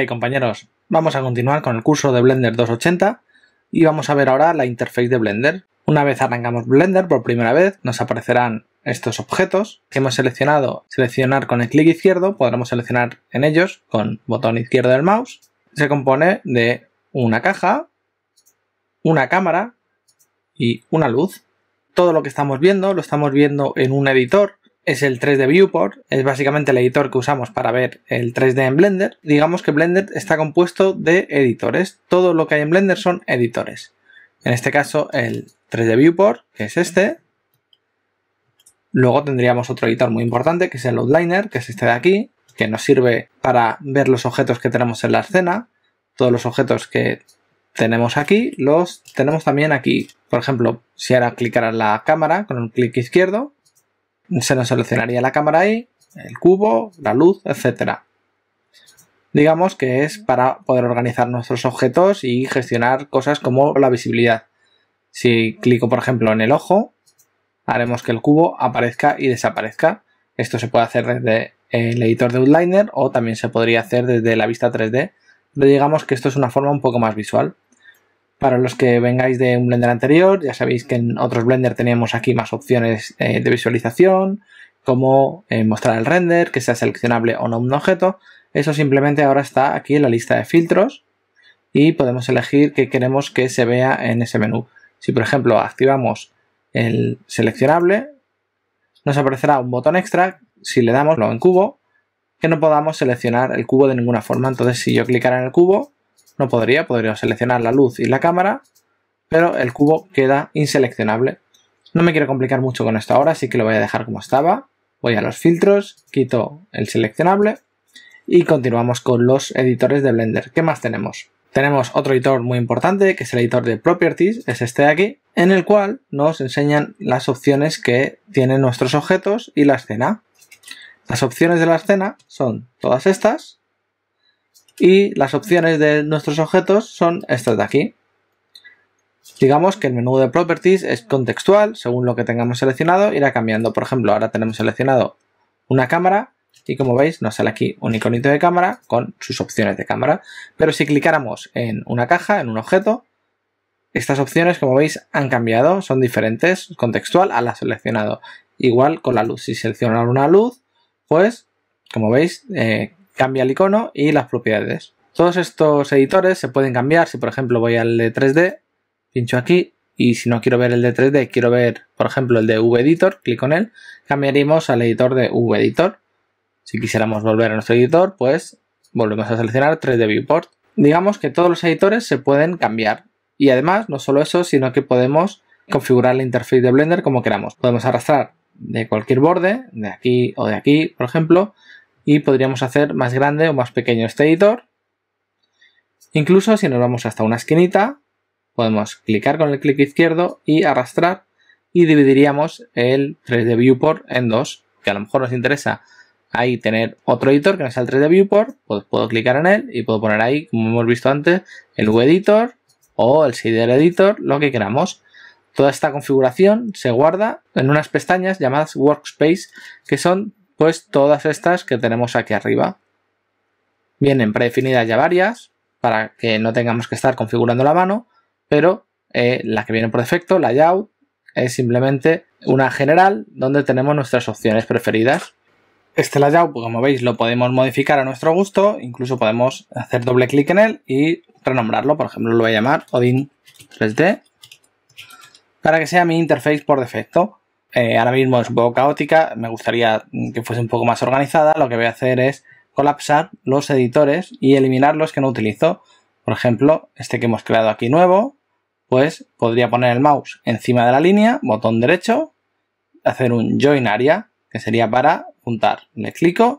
¿Qué compañeros? Vamos a continuar con el curso de Blender 280 y vamos a ver ahora la interface de Blender. Una vez arrancamos Blender por primera vez nos aparecerán estos objetos. que hemos seleccionado seleccionar con el clic izquierdo podremos seleccionar en ellos con botón izquierdo del mouse. Se compone de una caja, una cámara y una luz. Todo lo que estamos viendo lo estamos viendo en un editor es el 3D Viewport, es básicamente el editor que usamos para ver el 3D en Blender. Digamos que Blender está compuesto de editores, todo lo que hay en Blender son editores. En este caso el 3D Viewport, que es este. Luego tendríamos otro editor muy importante, que es el Outliner, que es este de aquí, que nos sirve para ver los objetos que tenemos en la escena. Todos los objetos que tenemos aquí, los tenemos también aquí. Por ejemplo, si ahora clicar la cámara con un clic izquierdo, se nos seleccionaría la cámara ahí, el cubo, la luz, etc. Digamos que es para poder organizar nuestros objetos y gestionar cosas como la visibilidad. Si clico, por ejemplo, en el ojo, haremos que el cubo aparezca y desaparezca. Esto se puede hacer desde el editor de Outliner o también se podría hacer desde la vista 3D, pero digamos que esto es una forma un poco más visual. Para los que vengáis de un Blender anterior, ya sabéis que en otros Blender teníamos aquí más opciones eh, de visualización, como eh, mostrar el render, que sea seleccionable o no un objeto. Eso simplemente ahora está aquí en la lista de filtros y podemos elegir qué queremos que se vea en ese menú. Si por ejemplo activamos el seleccionable, nos aparecerá un botón extra, si le damos lo en cubo, que no podamos seleccionar el cubo de ninguna forma. Entonces si yo clicara en el cubo, no podría, podría seleccionar la luz y la cámara, pero el cubo queda inseleccionable. No me quiero complicar mucho con esto ahora, así que lo voy a dejar como estaba. Voy a los filtros, quito el seleccionable y continuamos con los editores de Blender. ¿Qué más tenemos? Tenemos otro editor muy importante, que es el editor de Properties, es este de aquí, en el cual nos enseñan las opciones que tienen nuestros objetos y la escena. Las opciones de la escena son todas estas, y las opciones de nuestros objetos son estas de aquí. Digamos que el menú de Properties es contextual, según lo que tengamos seleccionado irá cambiando. Por ejemplo, ahora tenemos seleccionado una cámara y como veis nos sale aquí un iconito de cámara con sus opciones de cámara. Pero si clicáramos en una caja, en un objeto, estas opciones como veis han cambiado, son diferentes, contextual a la seleccionado. Igual con la luz, si seleccionamos una luz, pues como veis eh, cambia el icono y las propiedades. Todos estos editores se pueden cambiar. Si por ejemplo voy al de 3D, pincho aquí y si no quiero ver el de 3D, quiero ver por ejemplo el de Editor, clic en él, cambiaríamos al editor de Editor. Si quisiéramos volver a nuestro editor, pues volvemos a seleccionar 3D Viewport. Digamos que todos los editores se pueden cambiar. Y además, no solo eso, sino que podemos configurar la interfaz de Blender como queramos. Podemos arrastrar de cualquier borde, de aquí o de aquí, por ejemplo, y podríamos hacer más grande o más pequeño este editor. Incluso si nos vamos hasta una esquinita, podemos clicar con el clic izquierdo y arrastrar y dividiríamos el 3D Viewport en dos, que a lo mejor nos interesa ahí tener otro editor que no sea el 3D Viewport, pues puedo clicar en él y puedo poner ahí, como hemos visto antes, el Editor o el Shader Editor, lo que queramos. Toda esta configuración se guarda en unas pestañas llamadas Workspace, que son pues todas estas que tenemos aquí arriba. Vienen predefinidas ya varias, para que no tengamos que estar configurando la mano, pero eh, la que viene por defecto, la layout, es simplemente una general donde tenemos nuestras opciones preferidas. Este layout, pues, como veis, lo podemos modificar a nuestro gusto, incluso podemos hacer doble clic en él y renombrarlo, por ejemplo lo voy a llamar Odin 3D, para que sea mi interface por defecto. Eh, ahora mismo es un poco caótica, me gustaría que fuese un poco más organizada, lo que voy a hacer es colapsar los editores y eliminar los que no utilizo. Por ejemplo, este que hemos creado aquí nuevo, pues podría poner el mouse encima de la línea, botón derecho, hacer un join area, que sería para juntar. Le clico,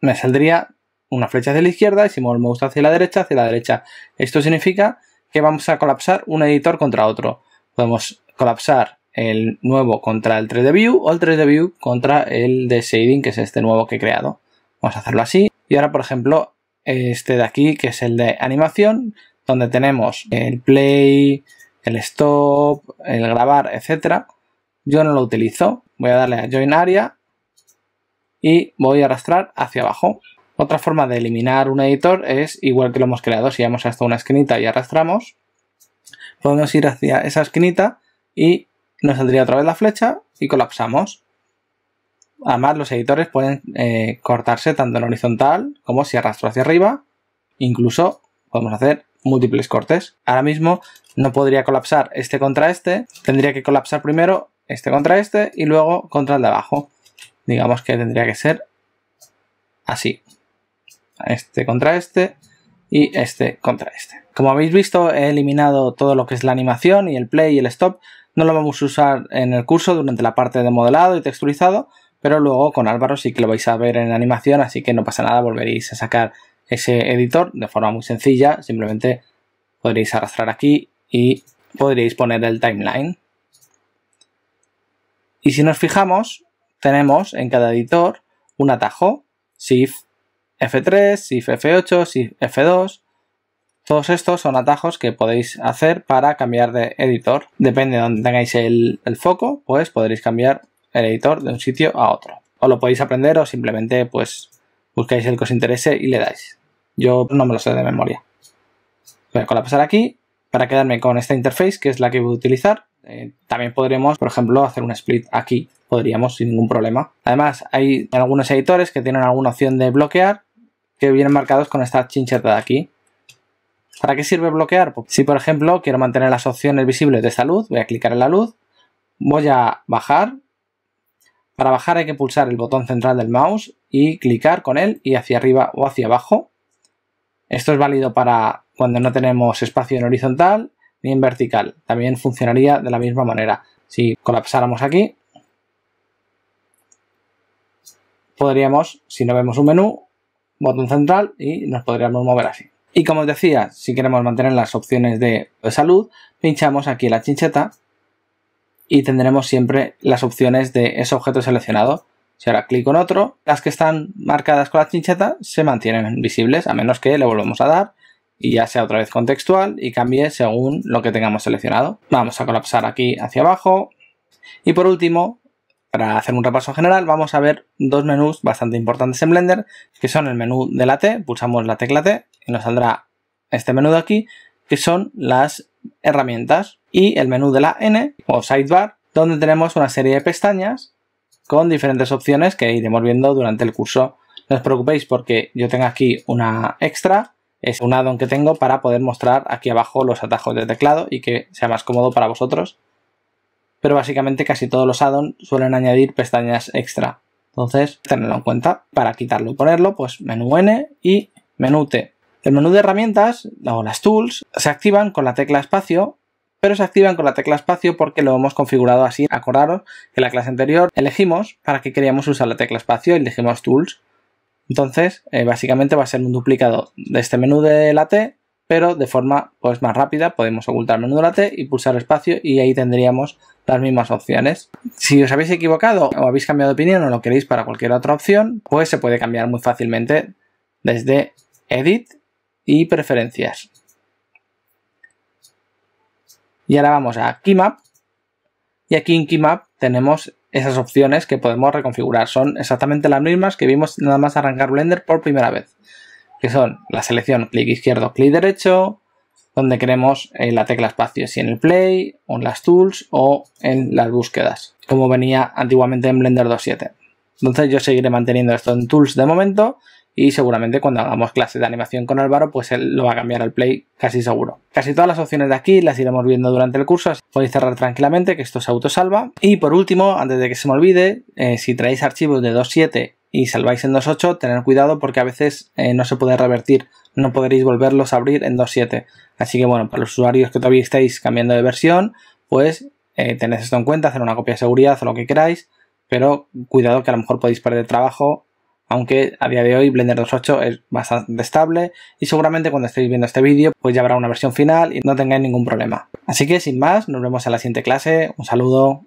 me saldría una flecha hacia la izquierda y si muevo el hacia la derecha, hacia la derecha. Esto significa que vamos a colapsar un editor contra otro. Podemos colapsar el nuevo contra el 3D View o el 3D View contra el de Shading, que es este nuevo que he creado. Vamos a hacerlo así. Y ahora, por ejemplo, este de aquí, que es el de animación, donde tenemos el play, el stop, el grabar, etcétera. Yo no lo utilizo. Voy a darle a Join Area y voy a arrastrar hacia abajo. Otra forma de eliminar un editor es igual que lo hemos creado. Si vamos hasta una esquinita y arrastramos, podemos ir hacia esa esquinita y nos saldría otra vez la flecha y colapsamos. Además, los editores pueden eh, cortarse tanto en horizontal como si arrastro hacia arriba. Incluso podemos hacer múltiples cortes. Ahora mismo no podría colapsar este contra este. Tendría que colapsar primero este contra este y luego contra el de abajo. Digamos que tendría que ser así. Este contra este y este contra este. Como habéis visto, he eliminado todo lo que es la animación y el play y el stop no lo vamos a usar en el curso durante la parte de modelado y texturizado, pero luego con Álvaro sí que lo vais a ver en animación, así que no pasa nada, volveréis a sacar ese editor de forma muy sencilla, simplemente podréis arrastrar aquí y podréis poner el timeline. Y si nos fijamos, tenemos en cada editor un atajo, shift F3, shift F8, shift F2, todos estos son atajos que podéis hacer para cambiar de editor. Depende de donde tengáis el, foco, pues podréis cambiar el editor de un sitio a otro. O lo podéis aprender o simplemente pues buscáis el que os interese y le dais. Yo no me lo sé de memoria. Voy a colapsar aquí para quedarme con esta interface que es la que voy a utilizar. Eh, también podremos, por ejemplo, hacer un split aquí. Podríamos sin ningún problema. Además, hay algunos editores que tienen alguna opción de bloquear que vienen marcados con esta chincheta de aquí. ¿Para qué sirve bloquear? Pues, si por ejemplo quiero mantener las opciones visibles de esta luz, voy a clicar en la luz, voy a bajar. Para bajar hay que pulsar el botón central del mouse y clicar con él y hacia arriba o hacia abajo. Esto es válido para cuando no tenemos espacio en horizontal ni en vertical. También funcionaría de la misma manera. Si colapsáramos aquí, podríamos, si no vemos un menú, botón central y nos podríamos mover así. Y como os decía, si queremos mantener las opciones de salud, pinchamos aquí la chincheta y tendremos siempre las opciones de ese objeto seleccionado. Si ahora clico en otro, las que están marcadas con la chincheta se mantienen visibles, a menos que le volvamos a dar y ya sea otra vez contextual y cambie según lo que tengamos seleccionado. Vamos a colapsar aquí hacia abajo. Y por último, para hacer un repaso general, vamos a ver dos menús bastante importantes en Blender, que son el menú de la T, pulsamos la tecla T, y nos saldrá este menú de aquí, que son las herramientas y el menú de la N o sidebar, donde tenemos una serie de pestañas con diferentes opciones que iremos viendo durante el curso. No os preocupéis porque yo tengo aquí una extra, es un addon que tengo para poder mostrar aquí abajo los atajos de teclado y que sea más cómodo para vosotros. Pero básicamente casi todos los addons suelen añadir pestañas extra. Entonces, tenedlo en cuenta. Para quitarlo y ponerlo, pues menú N y menú T. El menú de herramientas o las tools se activan con la tecla espacio, pero se activan con la tecla espacio porque lo hemos configurado así. Acordaros que en la clase anterior elegimos para qué queríamos usar la tecla espacio, elegimos tools. Entonces, eh, básicamente va a ser un duplicado de este menú de la T, pero de forma pues, más rápida. Podemos ocultar el menú de la T y pulsar espacio y ahí tendríamos las mismas opciones. Si os habéis equivocado o habéis cambiado de opinión o lo queréis para cualquier otra opción, pues se puede cambiar muy fácilmente desde Edit y preferencias. Y ahora vamos a Keymap. Y aquí en Keymap tenemos esas opciones que podemos reconfigurar. Son exactamente las mismas que vimos nada más arrancar Blender por primera vez. Que son la selección clic izquierdo, clic derecho, donde queremos en eh, la tecla espacio, si en el play, o en las tools o en las búsquedas, como venía antiguamente en Blender 2.7. Entonces yo seguiré manteniendo esto en tools de momento y seguramente cuando hagamos clases de animación con Álvaro, pues él lo va a cambiar al Play casi seguro. Casi todas las opciones de aquí las iremos viendo durante el curso, así podéis cerrar tranquilamente que esto se autosalva. Y por último, antes de que se me olvide, eh, si traéis archivos de 2.7 y salváis en 2.8, tened cuidado porque a veces eh, no se puede revertir, no podréis volverlos a abrir en 2.7. Así que bueno, para los usuarios que todavía estáis cambiando de versión, pues eh, tened esto en cuenta, hacer una copia de seguridad o lo que queráis, pero cuidado que a lo mejor podéis perder trabajo aunque a día de hoy Blender 2.8 es bastante estable y seguramente cuando estéis viendo este vídeo pues ya habrá una versión final y no tengáis ningún problema. Así que sin más, nos vemos en la siguiente clase, un saludo